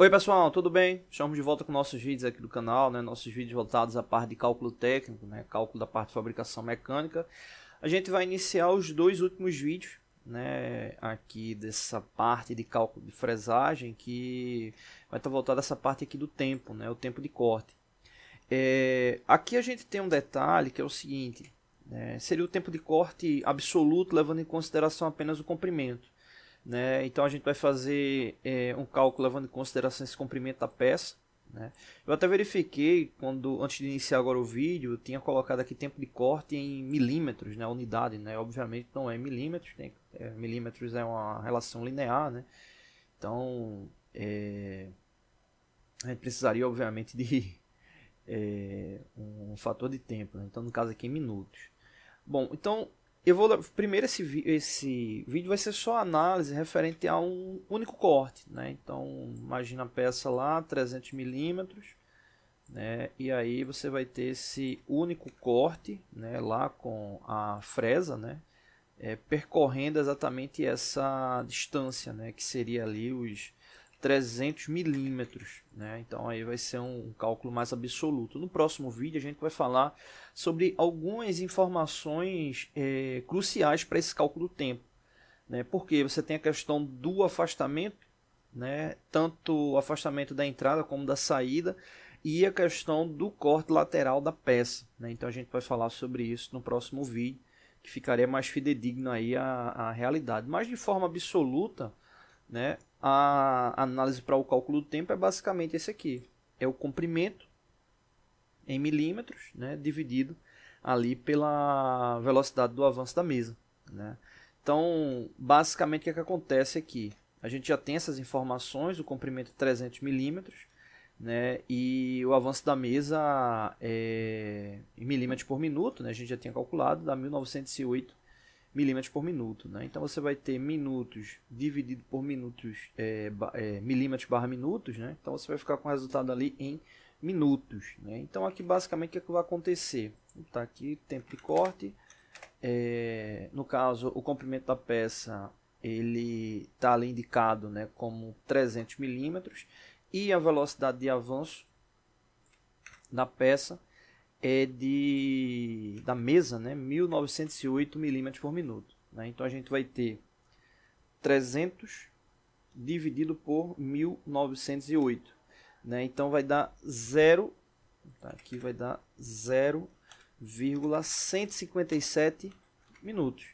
Oi pessoal, tudo bem? Estamos de volta com nossos vídeos aqui do canal, né? nossos vídeos voltados à parte de cálculo técnico, né? cálculo da parte de fabricação mecânica. A gente vai iniciar os dois últimos vídeos né? aqui dessa parte de cálculo de fresagem que vai estar voltado essa parte aqui do tempo, né? o tempo de corte. É... Aqui a gente tem um detalhe que é o seguinte, né? seria o tempo de corte absoluto levando em consideração apenas o comprimento. Né? Então a gente vai fazer é, um cálculo levando em consideração esse comprimento da peça. Né? Eu até verifiquei quando antes de iniciar agora o vídeo, eu tinha colocado aqui tempo de corte em milímetros, né, unidade, né? Obviamente não é em milímetros, tem, é, milímetros é uma relação linear, né? Então é, a gente precisaria obviamente de é, um fator de tempo, né? então no caso aqui em minutos. Bom, então eu vou primeiro esse esse vídeo vai ser só análise referente a um único corte, né? Então, imagina a peça lá, 300 milímetros, né? E aí você vai ter esse único corte, né, lá com a fresa, né? É, percorrendo exatamente essa distância, né, que seria ali os 300 milímetros, né? Então aí vai ser um cálculo mais absoluto. No próximo vídeo a gente vai falar sobre algumas informações é, cruciais para esse cálculo do tempo, né? Porque você tem a questão do afastamento, né? Tanto o afastamento da entrada como da saída e a questão do corte lateral da peça, né? Então a gente vai falar sobre isso no próximo vídeo, que ficaria mais fidedigno aí a realidade. Mas de forma absoluta, né? a análise para o cálculo do tempo é basicamente esse aqui. É o comprimento em milímetros, né, dividido ali pela velocidade do avanço da mesa, né? Então, basicamente o que, é que acontece aqui? A gente já tem essas informações, o comprimento é 300 milímetros, né? E o avanço da mesa é em milímetros por minuto, né? A gente já tinha calculado, dá 1908 milímetros por minuto. Né? Então você vai ter minutos dividido por minutos, é, é, milímetros barra minutos. Né? Então você vai ficar com o resultado ali em minutos. Né? Então aqui basicamente o que, é que vai acontecer? Está aqui tempo de corte. É, no caso, o comprimento da peça ele está ali indicado né, como 300 milímetros e a velocidade de avanço da peça é de da mesa, né, 1908 milímetros por minuto. Né? Então a gente vai ter 300 dividido por 1908, né? Então vai dar 0, tá? aqui vai dar 0,157 minutos,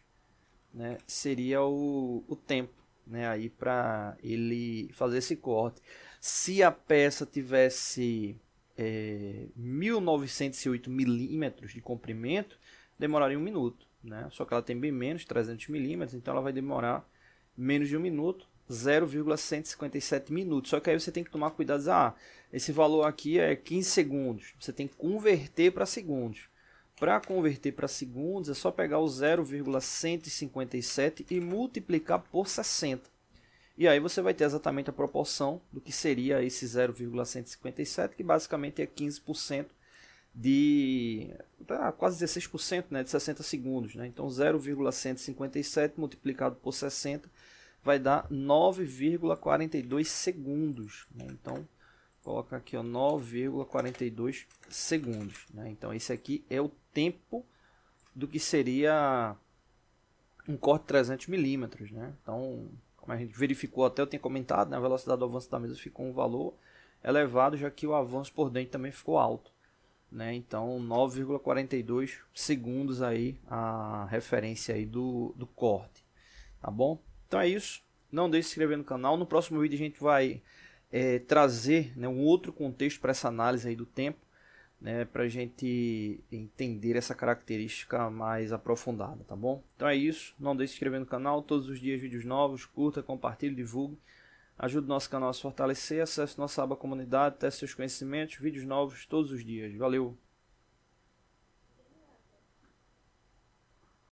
né? Seria o, o tempo, né? Aí para ele fazer esse corte. Se a peça tivesse é, 1908 milímetros de comprimento demoraria um minuto, né? Só que ela tem bem menos, 300 milímetros, então ela vai demorar menos de um minuto, 0,157 minutos. Só que aí você tem que tomar cuidado, ah, esse valor aqui é 15 segundos, você tem que converter para segundos. Para converter para segundos é só pegar o 0,157 e multiplicar por 60. E aí você vai ter exatamente a proporção do que seria esse 0,157, que basicamente é 15% de tá, quase 16% né, de 60 segundos. Né? Então 0,157 multiplicado por 60 vai dar 9,42 segundos. Né? Então coloca aqui 9,42 segundos. Né? Então esse aqui é o tempo do que seria um corte 300 milímetros. Né? Então como a gente verificou até, eu tenho comentado, né, a velocidade do avanço da mesa ficou um valor elevado, já que o avanço por dentro também ficou alto. Né? Então 9,42 segundos aí a referência aí do, do corte, tá bom? Então é isso, não deixe de se inscrever no canal, no próximo vídeo a gente vai é, trazer né, um outro contexto para essa análise aí do tempo, né, para a gente entender essa característica mais aprofundada, tá bom? Então é isso, não deixe de se inscrever no canal, todos os dias vídeos novos, curta, compartilhe, divulgue, ajude o nosso canal a se fortalecer, acesse nossa aba comunidade, teste seus conhecimentos, vídeos novos todos os dias. Valeu!